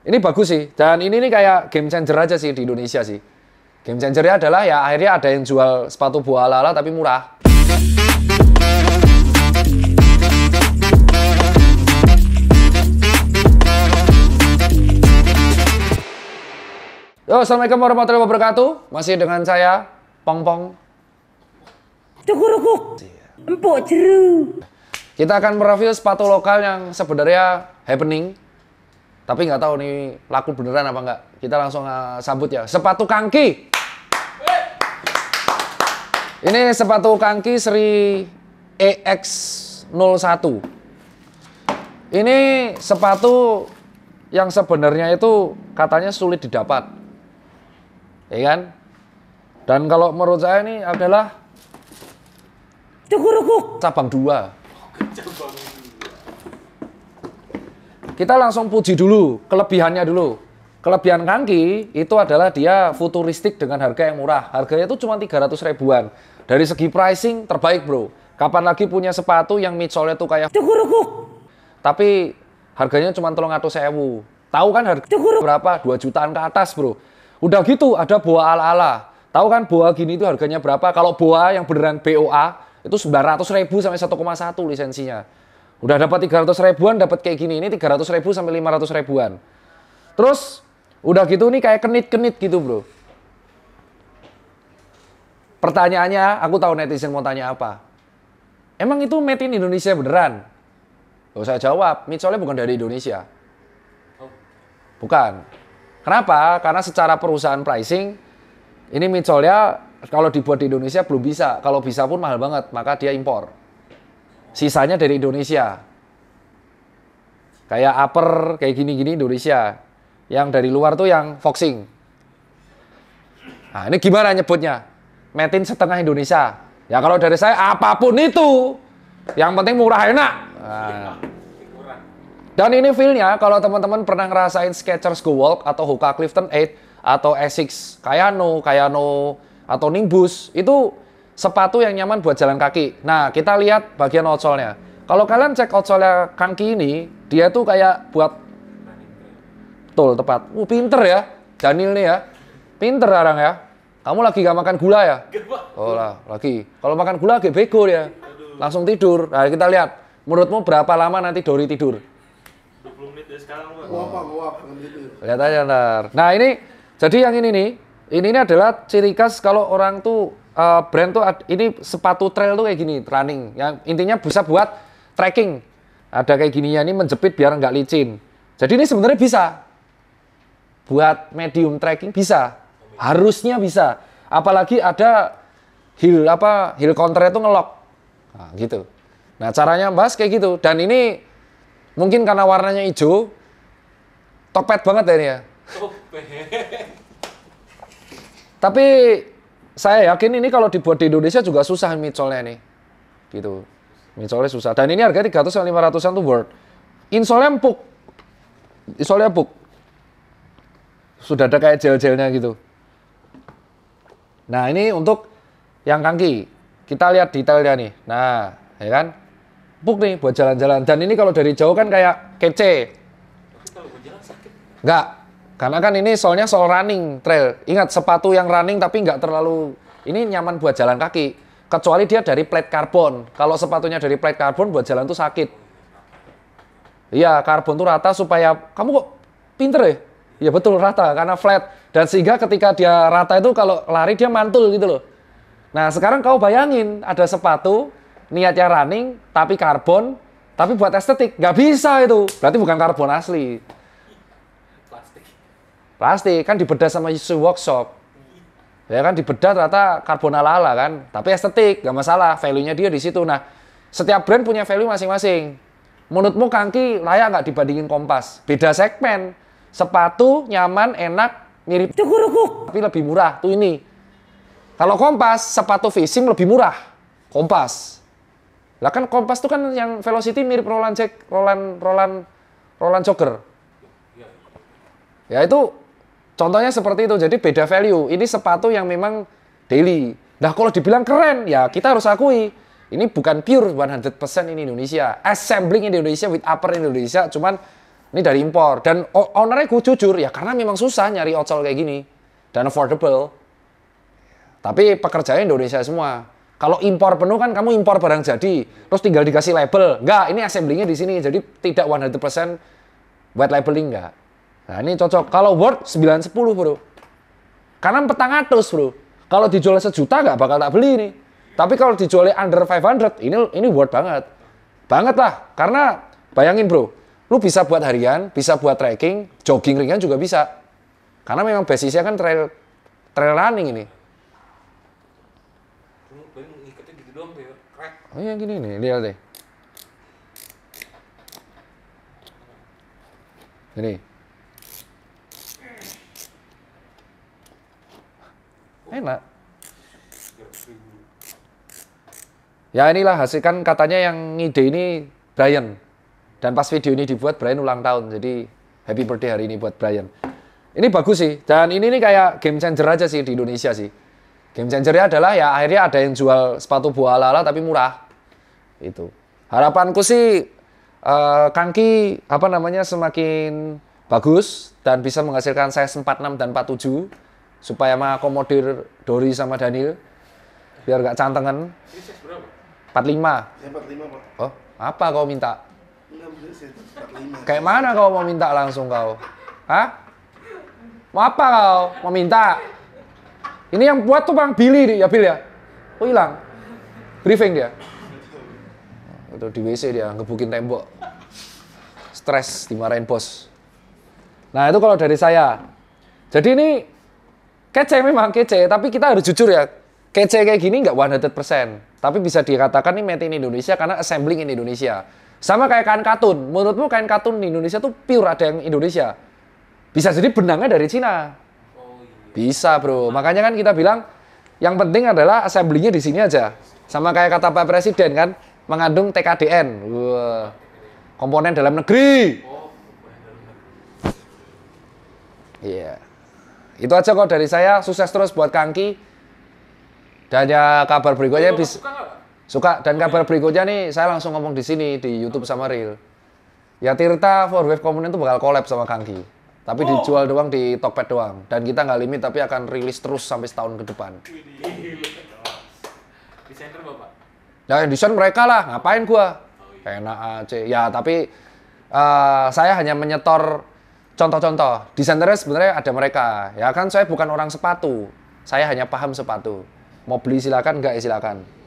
Ini bagus sih. Dan ini nih kayak game changer aja sih di Indonesia sih. Game changernya adalah ya akhirnya ada yang jual sepatu buah ala-ala tapi murah. Yo, Assalamualaikum warahmatullahi wabarakatuh. Masih dengan saya, Pong Pong. Cukurukuk. Empuk jeru. Kita akan mereview sepatu lokal yang sebenarnya happening tapi nggak tahu nih laku beneran apa nggak. Kita langsung uh, sambut ya. Sepatu kangki. Ini sepatu kangki seri EX01. Ini sepatu yang sebenarnya itu katanya sulit didapat. Ya kan? Dan kalau menurut saya ini adalah Cukurukuk. Cabang dua. Kita langsung puji dulu kelebihannya dulu. Kelebihan Kangki itu adalah dia futuristik dengan harga yang murah. Harganya itu cuma 300 ribuan. Dari segi pricing terbaik, Bro. Kapan lagi punya sepatu yang midsole itu kayak Cukuruku. Tapi harganya cuma tolong atau sewu. Tahu kan harga Cukuruku. berapa? 2 jutaan ke atas, Bro. Udah gitu ada boa ala-ala. Tahu kan boa gini itu harganya berapa? Kalau boa yang beneran BOA itu ratus ribu sampai 1,1 lisensinya. Udah dapat 300 ribuan, dapat kayak gini. Ini 300 ribu sampai 500 ribuan. Terus, udah gitu nih kayak kenit-kenit gitu bro. Pertanyaannya, aku tahu netizen mau tanya apa. Emang itu made in Indonesia beneran? Gak usah jawab, made bukan dari Indonesia. Bukan. Kenapa? Karena secara perusahaan pricing, ini mid kalau dibuat di Indonesia belum bisa. Kalau bisa pun mahal banget, maka dia impor. Sisanya dari Indonesia. Kayak upper, kayak gini-gini Indonesia. Yang dari luar tuh yang foxing. Nah, ini gimana nyebutnya? Metin setengah Indonesia. Ya kalau dari saya apapun itu, yang penting murah enak. Nah. Dan ini feelnya kalau teman-teman pernah ngerasain Skechers Go Walk atau Hoka Clifton 8 atau Essex Kayano, Kayano atau Nimbus itu sepatu yang nyaman buat jalan kaki. Nah, kita lihat bagian outsolnya. Kalau kalian cek outsolnya kaki ini, dia tuh kayak buat betul tepat. Uh, pinter ya, Daniel nih ya. Pinter orang ya. Kamu lagi gak makan gula ya? Oh lah, lagi. Kalau makan gula agak bego ya. Langsung tidur. Nah, kita lihat. Menurutmu berapa lama nanti Dori tidur? 20 menit dari sekarang, gua apa. Lihat aja ntar. Nah, ini, jadi yang ini nih, ini adalah ciri khas kalau orang tuh uh, brand tuh ini sepatu trail tuh kayak gini running yang intinya bisa buat trekking ada kayak gininya ini menjepit biar nggak licin jadi ini sebenarnya bisa buat medium trekking bisa harusnya bisa apalagi ada heel apa heel counter itu ngelok nah, gitu nah caranya bahas kayak gitu dan ini mungkin karena warnanya hijau topet banget ya ini ya tapi saya yakin ini kalau dibuat di Indonesia juga susah micolnya nih. Gitu. Micolnya susah. Dan ini harga 300 sampai 500-an tuh worth. insole empuk. insole empuk. Sudah ada kayak gel-gelnya gitu. Nah, ini untuk yang kaki. Kita lihat detailnya nih. Nah, ya kan? Empuk nih buat jalan-jalan. Dan ini kalau dari jauh kan kayak kece. Enggak, karena kan ini soalnya soal running trail. Ingat sepatu yang running tapi nggak terlalu ini nyaman buat jalan kaki. Kecuali dia dari plat karbon. Kalau sepatunya dari plat karbon buat jalan tuh sakit. Iya, karbon tuh rata supaya kamu kok pinter ya? Iya betul rata karena flat dan sehingga ketika dia rata itu kalau lari dia mantul gitu loh. Nah, sekarang kau bayangin ada sepatu niatnya running tapi karbon tapi buat estetik nggak bisa itu berarti bukan karbon asli Pasti kan dibedah sama Yusuf Workshop. Ya kan dibedah ternyata karbon ala kan. Tapi estetik gak masalah, value-nya dia di situ. Nah, setiap brand punya value masing-masing. Menurutmu kangki layak nggak dibandingin kompas? Beda segmen. Sepatu nyaman, enak, mirip. Cukurukuk. Tapi lebih murah. Tuh ini. Kalau kompas, sepatu fishing lebih murah. Kompas. Lah kan kompas tuh kan yang velocity mirip Roland Jack, Roland Roland Roland joker. Ya itu Contohnya seperti itu. Jadi beda value. Ini sepatu yang memang daily. Nah, kalau dibilang keren, ya kita harus akui. Ini bukan pure 100% ini Indonesia. Assembling Indonesia with upper Indonesia, cuman ini dari impor. Dan ownernya gue jujur, ya karena memang susah nyari ocol kayak gini. Dan affordable. Tapi pekerjaan Indonesia semua. Kalau impor penuh kan kamu impor barang jadi, terus tinggal dikasih label. Enggak, ini assemblingnya di sini, jadi tidak 100% white labeling enggak. Nah ini cocok. Kalau Word 910 bro. Karena petang bro. Kalau dijual sejuta nggak bakal tak beli ini Tapi kalau dijual under 500, ini ini Word banget. Banget lah. Karena bayangin bro, lu bisa buat harian, bisa buat tracking jogging ringan juga bisa. Karena memang basisnya kan trail trail running ini. Gitu oh iya gini nih, lihat deh. Ini. Enak. Ya inilah hasil kan katanya yang ide ini Brian. Dan pas video ini dibuat Brian ulang tahun. Jadi happy birthday hari ini buat Brian. Ini bagus sih. Dan ini nih kayak game changer aja sih di Indonesia sih. Game changernya adalah ya akhirnya ada yang jual sepatu buah ala-ala tapi murah. Itu. Harapanku sih uh, eh, Kangki apa namanya semakin bagus dan bisa menghasilkan size 46 dan 47 supaya mengakomodir Dori sama Daniel biar gak cantengan. 45. Iya, oh, apa kau minta? Kayak mana kau mau minta langsung kau? Hah? Mau apa kau? Mau minta? Ini yang buat tuh Bang Billy ya, Bil ya? Oh hilang. Briefing dia. Itu di WC dia ngebukin tembok. Stres dimarahin bos. Nah, itu kalau dari saya. Jadi ini kece memang kece, tapi kita harus jujur ya. Kece kayak gini nggak 100%, tapi bisa dikatakan ini made in Indonesia karena assembling in Indonesia. Sama kayak kain katun, menurutmu kain katun di Indonesia tuh pure ada yang Indonesia. Bisa jadi benangnya dari Cina. Bisa bro, makanya kan kita bilang yang penting adalah assemblingnya di sini aja. Sama kayak kata Pak Presiden kan, mengandung TKDN. Wow. Oh, komponen dalam negeri. Iya. yeah itu aja kok dari saya. Sukses terus buat Kangki. Dan ya kabar berikutnya bisa suka dan kabar berikutnya nih saya langsung ngomong di sini di YouTube sama Real. Ya Tirta Four Wave Component itu bakal collab sama Kangki. Tapi oh. dijual doang di Tokped doang dan kita nggak limit tapi akan rilis terus sampai setahun ke depan. Desainer Bapak. Nah, desain mereka lah, ngapain gua? Oh, iya. Enak aja. Ya, tapi uh, saya hanya menyetor contoh-contoh di sebenarnya ada mereka ya kan saya bukan orang sepatu saya hanya paham sepatu mau beli silakan enggak ya silakan